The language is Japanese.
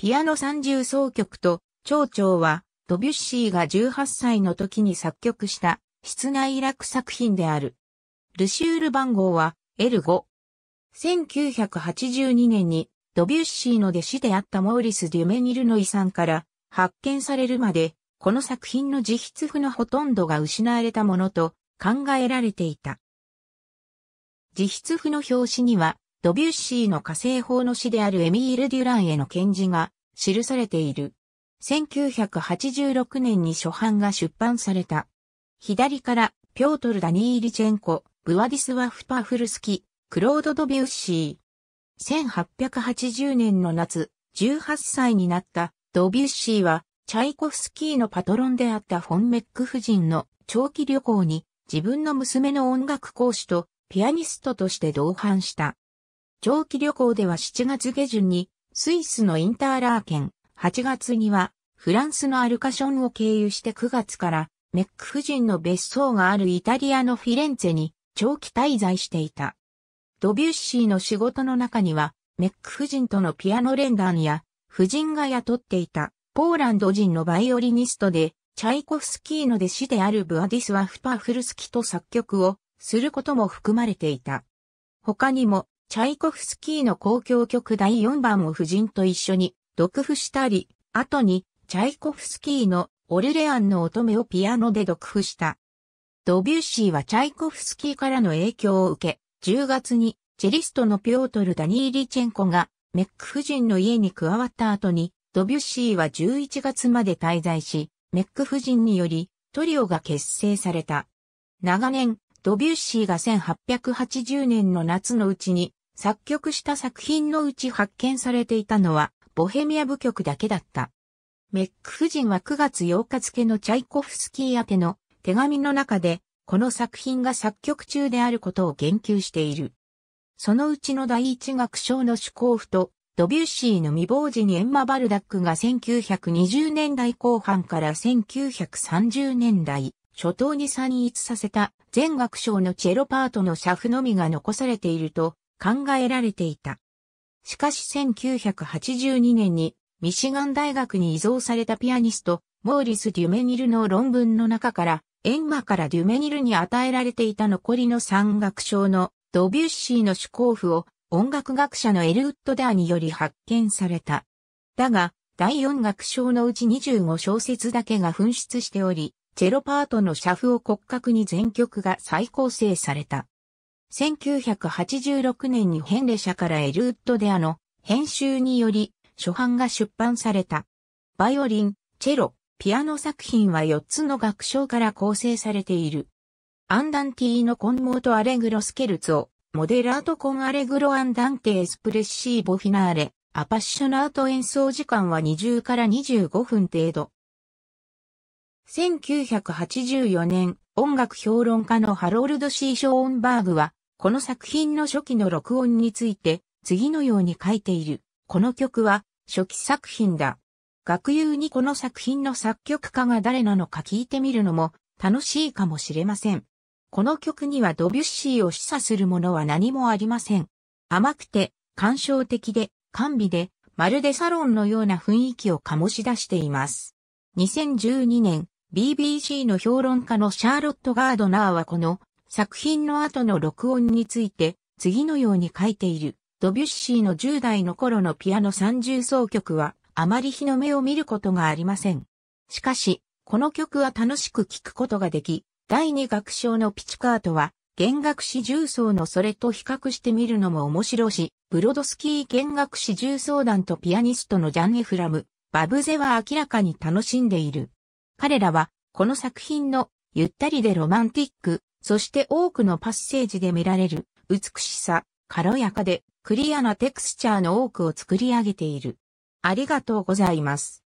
ピアノ三重奏曲と、蝶々は、ドビュッシーが18歳の時に作曲した室内楽作品である。ルシュール番号は L5。1982年にドビュッシーの弟子であったモーリス・デュメニルの遺産から発見されるまで、この作品の自筆譜のほとんどが失われたものと考えられていた。自筆譜の表紙には、ドビュッシーの火星法の詩であるエミール・デュランへの献辞が記されている。1986年に初版が出版された。左から、ピョートル・ダニーリチェンコ、ブワディスワフパフルスキ、クロード・ドビュッシー。1880年の夏、18歳になったドビュッシーは、チャイコフスキーのパトロンであったフォンメック夫人の長期旅行に自分の娘の音楽講師とピアニストとして同伴した。長期旅行では7月下旬にスイスのインターラー県、8月には、フランスのアルカションを経由して9月から、メック夫人の別荘があるイタリアのフィレンツェに長期滞在していた。ドビュッシーの仕事の中には、メック夫人とのピアノ連弾や、夫人が雇っていたポーランド人のバイオリニストで、チャイコフスキーの弟子であるブアディスワフパフルスキと作曲をすることも含まれていた。他にもチャイコフスキーの公共曲第4番を夫人と一緒に読譜したり、後にチャイコフスキーのオルレアンの乙女をピアノで読譜した。ドビュッシーはチャイコフスキーからの影響を受け、10月にチェリストのピョートル・ダニーリチェンコがメック夫人の家に加わった後に、ドビュッシーは11月まで滞在し、メック夫人によりトリオが結成された。長年、ドビュッシーが1880年の夏のうちに作曲した作品のうち発見されていたのは、ボヘミア部局だけだった。メック夫人は9月8日付のチャイコフスキー宛ての手紙の中で、この作品が作曲中であることを言及している。そのうちの第一楽章の主公譜と、ドビュッシーの未亡人にエンマ・バルダックが1920年代後半から1930年代初頭に参逸させた全楽章のチェロパートの写譜のみが残されていると考えられていた。しかし1982年にミシガン大学に移送されたピアニスト、モーリス・デュメニルの論文の中から、エンマからデュメニルに与えられていた残りの三楽賞のドビュッシーの主候譜を音楽学者のエルウッドダーにより発見された。だが、第四楽章のうち25小節だけが紛失しており、チェロパートの社譜を骨格に全曲が再構成された。1986年にヘンレ社からエルウッドデアの編集により初版が出版された。バイオリン、チェロ、ピアノ作品は4つの楽章から構成されている。アンダンティーのコンモートアレグロスケルツォ、モデラートコンアレグロアンダンテエスプレッシーボフィナーレ、アパッショナート演奏時間は20から25分程度。1984年、音楽評論家のハロルド・シー・ショーンバーグは、この作品の初期の録音について、次のように書いている。この曲は、初期作品だ。学友にこの作品の作曲家が誰なのか聞いてみるのも楽しいかもしれません。この曲にはドビュッシーを示唆するものは何もありません。甘くて、感傷的で、甘美で、まるでサロンのような雰囲気を醸し出しています。2012年、BBC の評論家のシャーロット・ガードナーはこの作品の後の録音について、次のように書いている。ドビュッシーの10代の頃のピアノ三重奏曲は、あまり日の目を見ることがありません。しかし、この曲は楽しく聴くことができ、第二楽章のピチカートは、弦楽四重奏のそれと比較してみるのも面白し、ブロドスキー弦楽四重奏団とピアニストのジャン・エフラム、バブゼは明らかに楽しんでいる。彼らは、この作品の、ゆったりでロマンティック、そして多くのパッセージで見られる美しさ、軽やかでクリアなテクスチャーの多くを作り上げている。ありがとうございます。